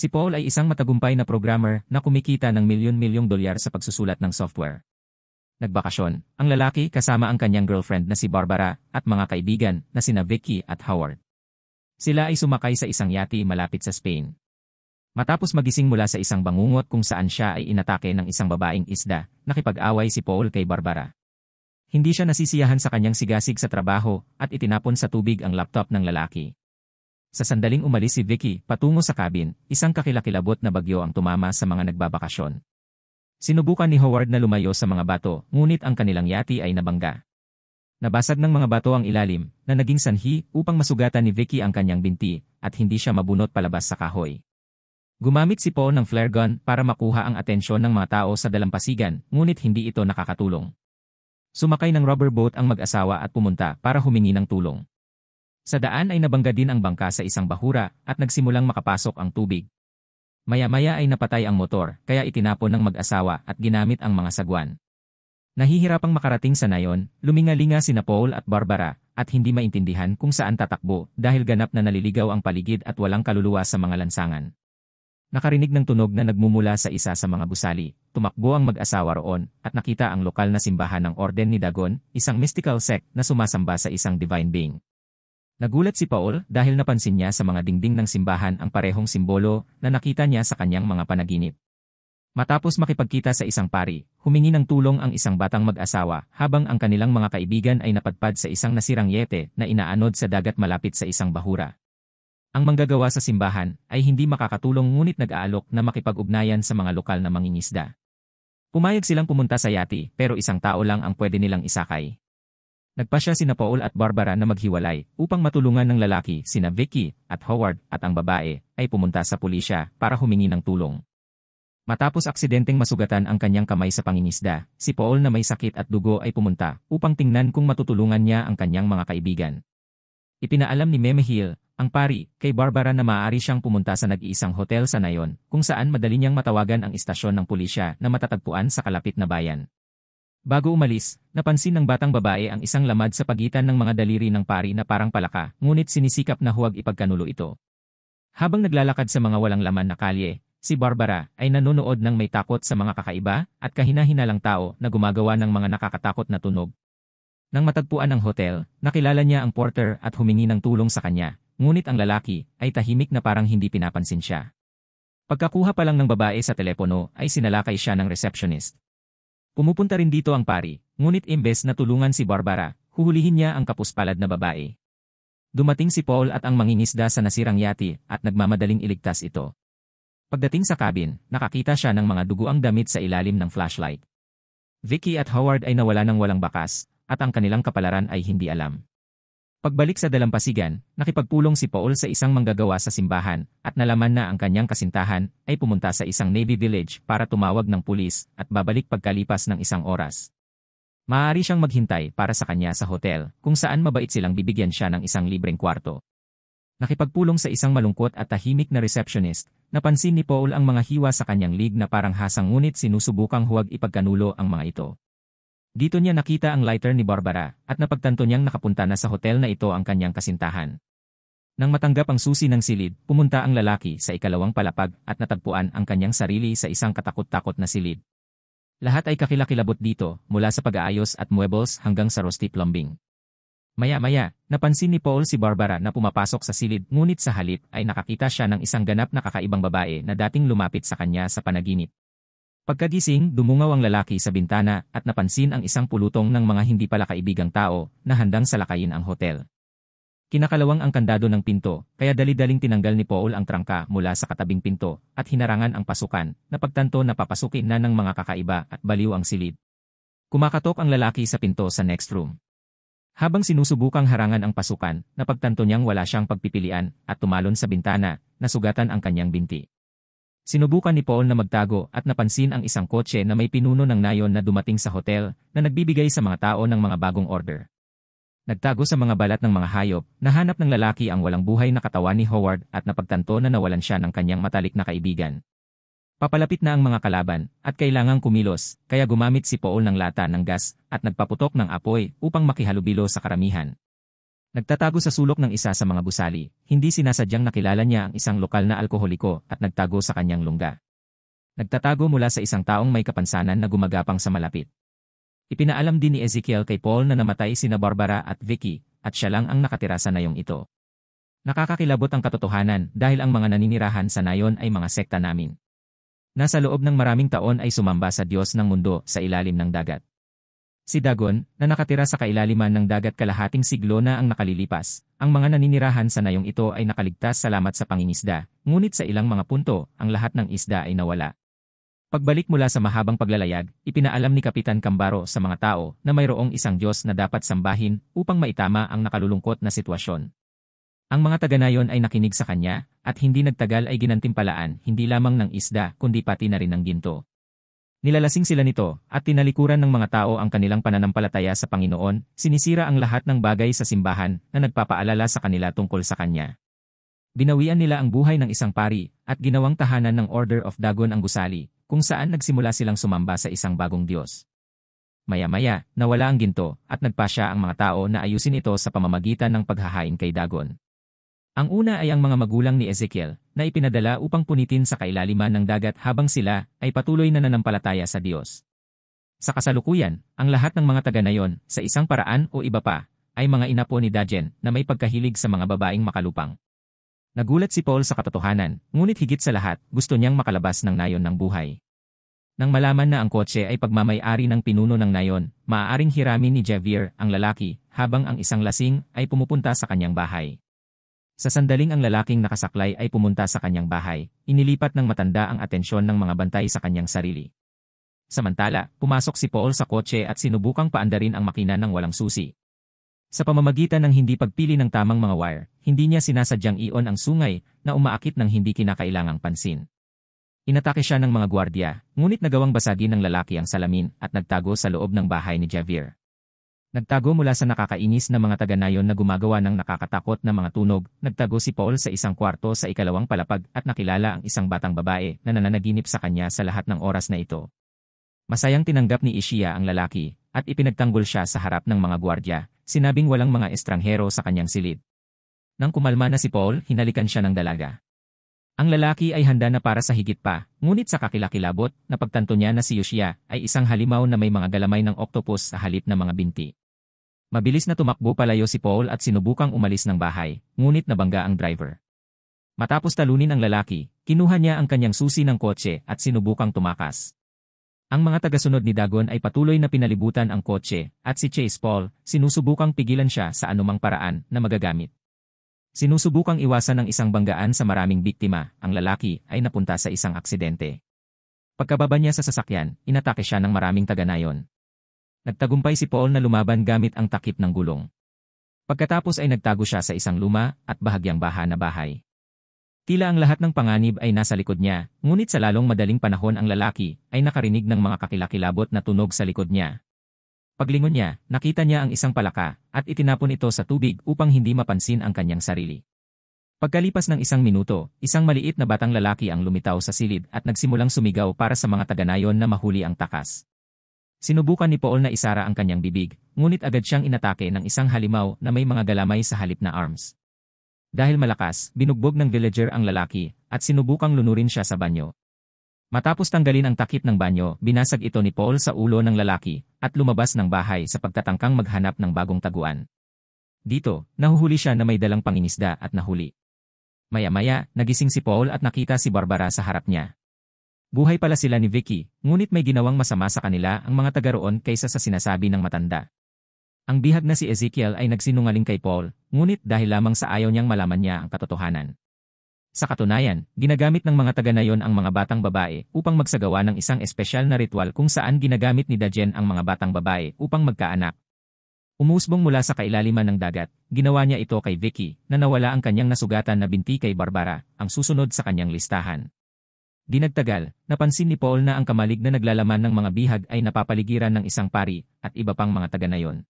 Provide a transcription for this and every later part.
Si Paul ay isang matagumpay na programmer na kumikita ng milyon-milyong dolyar sa pagsusulat ng software. Nagbakasyon, ang lalaki kasama ang kanyang girlfriend na si Barbara at mga kaibigan na sina Vicky at Howard. Sila ay sumakay sa isang yati malapit sa Spain. Matapos magising mula sa isang bangungot kung saan siya ay inatake ng isang babaeng isda, nakipag-away si Paul kay Barbara. Hindi siya nasisiyahan sa kanyang sigasig sa trabaho at itinapon sa tubig ang laptop ng lalaki. Sa sandaling umalis si Vicky patungo sa cabin, isang kakilakilabot na bagyo ang tumama sa mga nagbabakasyon. Sinubukan ni Howard na lumayo sa mga bato, ngunit ang kanilang yati ay nabangga. Nabasag ng mga bato ang ilalim, na naging sanhi upang masugatan ni Vicky ang kanyang binti, at hindi siya mabunot palabas sa kahoy. Gumamit si Poe ng flare gun para makuha ang atensyon ng mga tao sa dalampasigan, ngunit hindi ito nakakatulong. Sumakay ng rubber boat ang mag-asawa at pumunta para humingi ng tulong. Sa daan ay nabangga din ang bangka sa isang bahura at nagsimulang makapasok ang tubig. Maya-maya ay napatay ang motor kaya itinapon ng mag-asawa at ginamit ang mga sagwan. Nahihirapang makarating sa nayon, lumingalinga sina Paul at Barbara at hindi maintindihan kung saan tatakbo dahil ganap na naliligaw ang paligid at walang kaluluwa sa mga lansangan. Nakarinig ng tunog na nagmumula sa isa sa mga gusali, tumakbo ang mag-asawa roon at nakita ang lokal na simbahan ng Orden ni Dagon, isang mystical sect na sumasamba sa isang divine being. Nagulat si Paul dahil napansin niya sa mga dingding ng simbahan ang parehong simbolo na nakita niya sa kanyang mga panaginip. Matapos makipagkita sa isang pari, humingi ng tulong ang isang batang mag-asawa habang ang kanilang mga kaibigan ay napadpad sa isang nasirang yete na inaanod sa dagat malapit sa isang bahura. Ang manggagawa sa simbahan ay hindi makakatulong ngunit nag-aalok na makipag-ugnayan sa mga lokal na mangingisda. Pumayag silang pumunta sa yati pero isang tao lang ang pwede nilang isakay. Nagpa siya sina Paul at Barbara na maghiwalay upang matulungan ng lalaki sina Vicky at Howard at ang babae ay pumunta sa pulisya para humingi ng tulong. Matapos aksidenteng masugatan ang kanyang kamay sa pangingisda, si Paul na may sakit at dugo ay pumunta upang tingnan kung matutulungan niya ang kanyang mga kaibigan. Ipinaalam ni Meme Hill, ang pari, kay Barbara na maaari siyang pumunta sa nag-iisang hotel sa Nayon, kung saan madali niyang matawagan ang istasyon ng pulisya na matatagpuan sa kalapit na bayan. Bago umalis, napansin ng batang babae ang isang lamad sa pagitan ng mga daliri ng pari na parang palaka, ngunit sinisikap na huwag ipagkanulo ito. Habang naglalakad sa mga walang laman na kalye, si Barbara ay nanonood ng may takot sa mga kakaiba at kahinahinalang tao na gumagawa ng mga nakakatakot na tunog. Nang matagpuan ang hotel, nakilala niya ang porter at humingi ng tulong sa kanya, ngunit ang lalaki ay tahimik na parang hindi pinapansin siya. Pagkakuha pa lang ng babae sa telepono ay sinalakay siya ng receptionist. Pumupunta rin dito ang pari, ngunit imbes na tulungan si Barbara, huhulihin niya ang kapuspalad na babae. Dumating si Paul at ang mangingisda sa nasirang yati at nagmamadaling iligtas ito. Pagdating sa cabin, nakakita siya ng mga duguang damit sa ilalim ng flashlight. Vicky at Howard ay nawala ng walang bakas, at ang kanilang kapalaran ay hindi alam. Pagbalik sa dalampasigan, nakipagpulong si Paul sa isang manggagawa sa simbahan at nalaman na ang kanyang kasintahan ay pumunta sa isang Navy village para tumawag ng pulis at babalik pagkalipas ng isang oras. Maaari siyang maghintay para sa kanya sa hotel kung saan mabait silang bibigyan siya ng isang libreng kwarto. Nakipagpulong sa isang malungkot at tahimik na receptionist, napansin ni Paul ang mga hiwa sa kanyang lig na parang hasang ngunit sinusubukang huwag ipagkanulo ang mga ito. Dito niya nakita ang lighter ni Barbara at napagtanto niyang nakapunta na sa hotel na ito ang kanyang kasintahan. Nang matanggap ang susi ng silid, pumunta ang lalaki sa ikalawang palapag at natagpuan ang kanyang sarili sa isang katakot-takot na silid. Lahat ay kakilakilabot dito, mula sa pag-aayos at muebles hanggang sa rusty plumbing. Maya-maya, napansin ni Paul si Barbara na pumapasok sa silid ngunit sa halip ay nakakita siya ng isang ganap na kakaibang babae na dating lumapit sa kanya sa panaginip. Pagkagising, dumungaw ang lalaki sa bintana at napansin ang isang pulutong ng mga hindi pala kaibigang tao na handang salakayin ang hotel. Kinakalawang ang kandado ng pinto, kaya dalidaling tinanggal ni Paul ang trangka mula sa katabing pinto at hinarangan ang pasukan na pagtanto na papasukin na ng mga kakaiba at baliw ang silid. Kumakatok ang lalaki sa pinto sa next room. Habang sinusubukang harangan ang pasukan, napagtanto niyang wala siyang pagpipilian at tumalon sa bintana, nasugatan ang kanyang binti. Sinubukan ni Paul na magtago at napansin ang isang kotse na may pinuno ng nayon na dumating sa hotel na nagbibigay sa mga tao ng mga bagong order. Nagtago sa mga balat ng mga hayop, nahanap ng lalaki ang walang buhay na katawan ni Howard at napagtanto na nawalan siya ng kanyang matalik na kaibigan. Papalapit na ang mga kalaban, at kailangang kumilos, kaya gumamit si Paul ng lata ng gas, at nagpaputok ng apoy upang makihalubilo sa karamihan. Nagtatago sa sulok ng isa sa mga gusali, hindi sinasadyang nakilala niya ang isang lokal na alkoholiko at nagtago sa kanyang lungga. Nagtatago mula sa isang taong may kapansanan na gumagapang sa malapit. Ipinaalam din ni Ezekiel kay Paul na namatay sina Barbara at Vicky, at siya lang ang nakatira sa nayong ito. Nakakakilabot ang katotohanan dahil ang mga naninirahan sa nayon ay mga sekta namin. Nasa loob ng maraming taon ay sumamba sa Diyos ng mundo sa ilalim ng dagat. Si Dagon, na nakatira sa kailaliman ng dagat kalahating siglo na ang nakalilipas, ang mga naninirahan sa nayong ito ay nakaligtas salamat sa pangingisda, ngunit sa ilang mga punto, ang lahat ng isda ay nawala. Pagbalik mula sa mahabang paglalayag, ipinaalam ni Kapitan Kambaro sa mga tao na mayroong isang Diyos na dapat sambahin upang maitama ang nakalulungkot na sitwasyon. Ang mga taganayon ay nakinig sa kanya, at hindi nagtagal ay ginantimpalaan hindi lamang ng isda kundi pati na rin ng ginto. Nilalasing sila nito, at tinalikuran ng mga tao ang kanilang pananampalataya sa Panginoon, sinisira ang lahat ng bagay sa simbahan na nagpapaalala sa kanila tungkol sa Kanya. Binawian nila ang buhay ng isang pari, at ginawang tahanan ng Order of Dagon ang gusali, kung saan nagsimula silang sumamba sa isang bagong Diyos. Maya-maya, nawala ang ginto, at nagpasya ang mga tao na ayusin ito sa pamamagitan ng paghahain kay Dagon. Ang una ay ang mga magulang ni Ezekiel, na ipinadala upang punitin sa kailaliman ng dagat habang sila ay patuloy na nanampalataya sa Diyos. Sa kasalukuyan, ang lahat ng mga taga na yon, sa isang paraan o iba pa, ay mga inapo ni Dajen na may pagkahilig sa mga babaeng makalupang. Nagulat si Paul sa katotohanan, ngunit higit sa lahat, gusto niyang makalabas ng nayon ng buhay. Nang malaman na ang kotse ay pagmamayari ng pinuno ng nayon, maaaring hiramin ni Javier ang lalaki habang ang isang lasing ay pumupunta sa kanyang bahay. Sa sandaling ang lalaking nakasaklay ay pumunta sa kanyang bahay, inilipat ng matanda ang atensyon ng mga bantay sa kanyang sarili. Samantala, pumasok si Paul sa kotse at sinubukang paandarin ang makina ng walang susi. Sa pamamagitan ng hindi pagpili ng tamang mga wire, hindi niya sinasadyang iyon ang sungay na umaakit ng hindi kinakailangang pansin. Inatake siya ng mga gwardiya, ngunit nagawang basagin ng lalaki ang salamin at nagtago sa loob ng bahay ni Javier. Nagtago mula sa nakakainis na mga taga-nayon na gumagawa ng nakakatakot na mga tunog, nagtago si Paul sa isang kwarto sa ikalawang palapag at nakilala ang isang batang babae na nananaginip sa kanya sa lahat ng oras na ito. Masayang tinanggap ni Ishiya ang lalaki, at ipinagtanggol siya sa harap ng mga gwardya, sinabing walang mga estranghero sa kanyang silid. Nang kumalma na si Paul, hinalikan siya ng dalaga. Ang lalaki ay handa na para sa higit pa, ngunit sa kakilakilabot, napagtanto niya na si Yoshia ay isang halimaw na may mga galamay ng octopus sa halip ng mga binti. Mabilis na tumakbo palayo si Paul at sinubukang umalis ng bahay, ngunit nabangga ang driver. Matapos talunin ang lalaki, kinuha niya ang kanyang susi ng kotse at sinubukang tumakas. Ang mga tagasunod ni Dagon ay patuloy na pinalibutan ang kotse at si Chase Paul sinusubukang pigilan siya sa anumang paraan na magagamit. Sinusubukang iwasan ng isang banggaan sa maraming biktima, ang lalaki ay napunta sa isang aksidente. Pagkababa niya sa sasakyan, inatake siya ng maraming taganayon. Nagtagumpay si Paul na lumaban gamit ang takip ng gulong. Pagkatapos ay nagtago siya sa isang luma at bahagyang baha na bahay. Tila ang lahat ng panganib ay nasa likod niya, ngunit sa lalong madaling panahon ang lalaki ay nakarinig ng mga kakilakilabot na tunog sa likod niya. Paglingon niya, nakita niya ang isang palaka, at itinapon ito sa tubig upang hindi mapansin ang kanyang sarili. Pagkalipas ng isang minuto, isang maliit na batang lalaki ang lumitaw sa silid at nagsimulang sumigaw para sa mga taganayon na mahuli ang takas. Sinubukan ni Paul na isara ang kanyang bibig, ngunit agad siyang inatake ng isang halimaw na may mga galamay sa halip na arms. Dahil malakas, binugbog ng villager ang lalaki, at sinubukang lunurin siya sa banyo. Matapos tanggalin ang takip ng banyo, binasag ito ni Paul sa ulo ng lalaki at lumabas ng bahay sa pagtatangkang maghanap ng bagong taguan. Dito, nahuhuli siya na may dalang pangingisda at nahuli. Maya-maya, nagising si Paul at nakita si Barbara sa harap niya. Buhay pala sila ni Vicky, ngunit may ginawang masama sa kanila ang mga taga kaysa sa sinasabi ng matanda. Ang bihag na si Ezekiel ay nagsinungaling kay Paul, ngunit dahil lamang sa ayaw niyang malaman niya ang katotohanan. Sa katunayan, ginagamit ng mga taga nayon ang mga batang babae upang magsagawa ng isang espesyal na ritual kung saan ginagamit ni Dajen ang mga batang babae upang magkaanak. Umusbong mula sa kailaliman ng dagat, ginawa niya ito kay Vicky na nawala ang kanyang nasugatan na binti kay Barbara, ang susunod sa kanyang listahan. Dinagtagal, napansin ni Paul na ang kamalig na naglalaman ng mga bihag ay napapaligiran ng isang pari at iba pang mga taga nayon.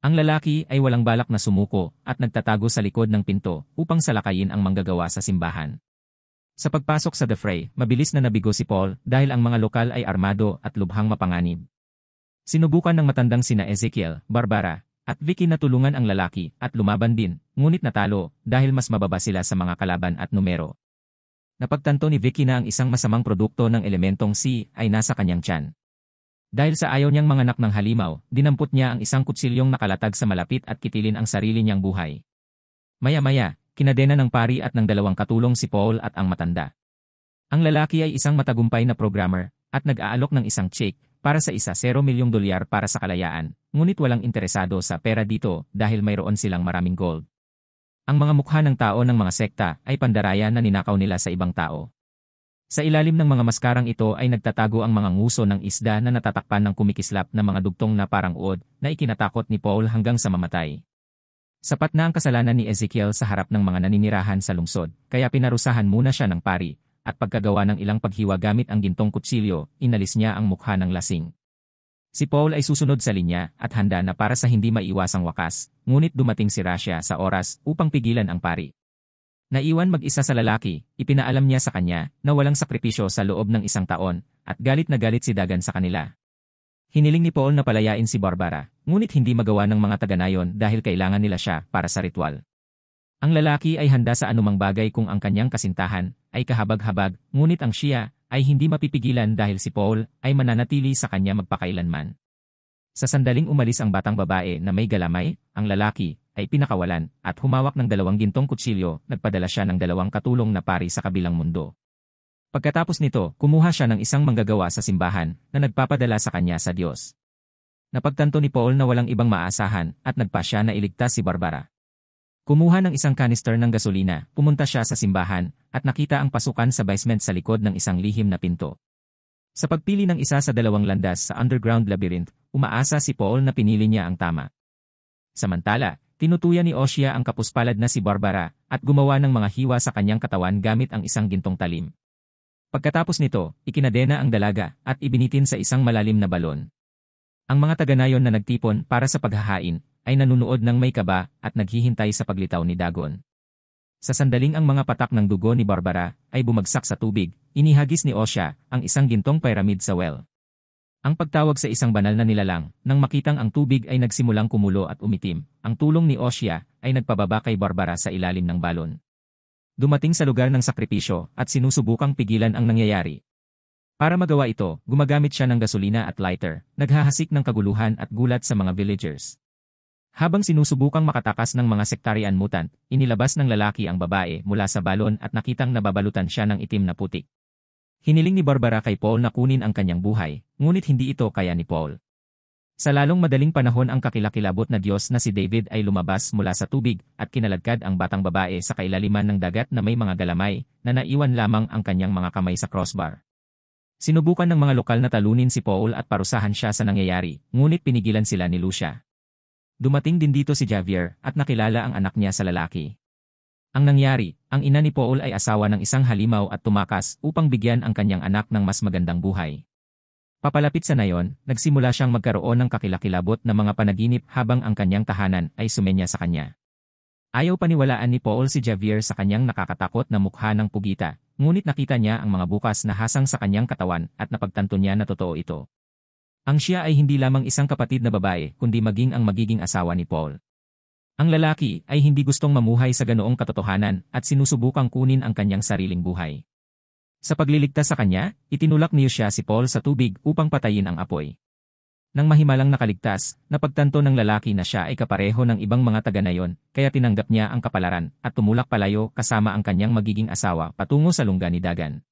Ang lalaki ay walang balak na sumuko at nagtatago sa likod ng pinto upang salakayin ang manggagawa sa simbahan. Sa pagpasok sa The Fray, mabilis na nabigo si Paul dahil ang mga lokal ay armado at lubhang mapanganib. Sinubukan ng matandang sina Ezekiel, Barbara, at Vicky na tulungan ang lalaki at lumaban din, ngunit natalo dahil mas mababa sila sa mga kalaban at numero. Napagtanto ni Vicky na ang isang masamang produkto ng elementong C ay nasa kanyang tiyan. Dahil sa ayaw niyang manganak ng halimaw, dinampot niya ang isang kutsilyong nakalatag sa malapit at kitilin ang sarili niyang buhay. Maya-maya, kinadena ng pari at ng dalawang katulong si Paul at ang matanda. Ang lalaki ay isang matagumpay na programmer at nag-aalok ng isang check para sa isa 0 milyong dolyar para sa kalayaan, ngunit walang interesado sa pera dito dahil mayroon silang maraming gold. Ang mga mukha ng tao ng mga sekta ay pandaraya na ninakaw nila sa ibang tao. Sa ilalim ng mga maskarang ito ay nagtatago ang mga nguso ng isda na natatakpan ng kumikislap na mga dugtong na parang uod na ikinatakot ni Paul hanggang sa mamatay. Sapat na ang kasalanan ni Ezekiel sa harap ng mga naninirahan sa lungsod, kaya pinarusahan muna siya ng pari, at pagkagawa ng ilang paghiwa gamit ang gintong kutsilyo, inalis niya ang mukha ng lasing. Si Paul ay susunod sa linya at handa na para sa hindi maiwasang wakas, ngunit dumating si Russia sa oras upang pigilan ang pari. Naiwan mag-isa sa lalaki, ipinaalam niya sa kanya na walang sakripisyo sa loob ng isang taon at galit na galit si Dagan sa kanila. Hiniling ni Paul na palayain si Barbara, ngunit hindi magawa ng mga taganayon dahil kailangan nila siya para sa ritual. Ang lalaki ay handa sa anumang bagay kung ang kanyang kasintahan ay kahabag-habag, ngunit ang siya ay hindi mapipigilan dahil si Paul ay mananatili sa kanya magpakailanman. Sa sandaling umalis ang batang babae na may galamay, ang lalaki, ay pinakawalan, at humawak ng dalawang gintong kutsilyo, nagpadala siya ng dalawang katulong na pari sa kabilang mundo. Pagkatapos nito, kumuha siya ng isang manggagawa sa simbahan, na nagpapadala sa kanya sa Diyos. Napagtanto ni Paul na walang ibang maasahan, at nagpa siya na iligtas si Barbara. Kumuha ng isang canister ng gasolina, pumunta siya sa simbahan, at nakita ang pasukan sa basement sa likod ng isang lihim na pinto. Sa pagpili ng isa sa dalawang landas sa underground labyrinth, umaasa si Paul na pinili niya ang tama. Samantala, tinutuya ni Oshia ang kapuspalad na si Barbara at gumawa ng mga hiwa sa kanyang katawan gamit ang isang gintong talim. Pagkatapos nito, ikinadena ang dalaga at ibinitin sa isang malalim na balon. Ang mga taganayon na nagtipon para sa paghahain ay nanunood ng may kaba at naghihintay sa paglitaw ni Dagon. Sa sandaling ang mga patak ng dugo ni Barbara ay bumagsak sa tubig, inihagis ni Osha ang isang gintong pyramid sa well. Ang pagtawag sa isang banal na nilalang, nang makitang ang tubig ay nagsimulang kumulo at umitim, ang tulong ni Osya ay nagpababa kay Barbara sa ilalim ng balon. Dumating sa lugar ng sakripisyo at sinusubukang pigilan ang nangyayari. Para magawa ito, gumagamit siya ng gasolina at lighter, naghahasik ng kaguluhan at gulat sa mga villagers. Habang sinusubukang makatakas ng mga sektarian mutant, inilabas ng lalaki ang babae mula sa balon at nakitang nababalutan siya ng itim na putik. Hiniling ni Barbara kay Paul na kunin ang kanyang buhay, ngunit hindi ito kaya ni Paul. Sa lalong madaling panahon ang kakilakilabot na Diyos na si David ay lumabas mula sa tubig at kinaladkad ang batang babae sa kailaliman ng dagat na may mga galamay na naiwan lamang ang kanyang mga kamay sa crossbar. Sinubukan ng mga lokal na talunin si Paul at parusahan siya sa nangyayari, ngunit pinigilan sila ni Lucia. Dumating din dito si Javier at nakilala ang anak niya sa lalaki. Ang nangyari, ang ina ni Paul ay asawa ng isang halimaw at tumakas upang bigyan ang kanyang anak ng mas magandang buhay. Papalapit sa nayon, nagsimula siyang magkaroon ng kakilakilabot na mga panaginip habang ang kanyang tahanan ay sumenya sa kanya. Ayaw paniwalaan ni Paul si Javier sa kanyang nakakatakot na mukha ng pugita, ngunit nakita niya ang mga bukas na hasang sa kanyang katawan at napagtanto niya na totoo ito. Ang siya ay hindi lamang isang kapatid na babae kundi maging ang magiging asawa ni Paul. Ang lalaki ay hindi gustong mamuhay sa ganoong katotohanan at sinusubukang kunin ang kanyang sariling buhay. Sa pagliligtas sa kanya, itinulak niyo siya si Paul sa tubig upang patayin ang apoy. Nang mahimalang nakaligtas, napagtanto ng lalaki na siya ay kapareho ng ibang mga taga na yon, kaya tinanggap niya ang kapalaran at tumulak palayo kasama ang kanyang magiging asawa patungo sa lungga ni Dagan.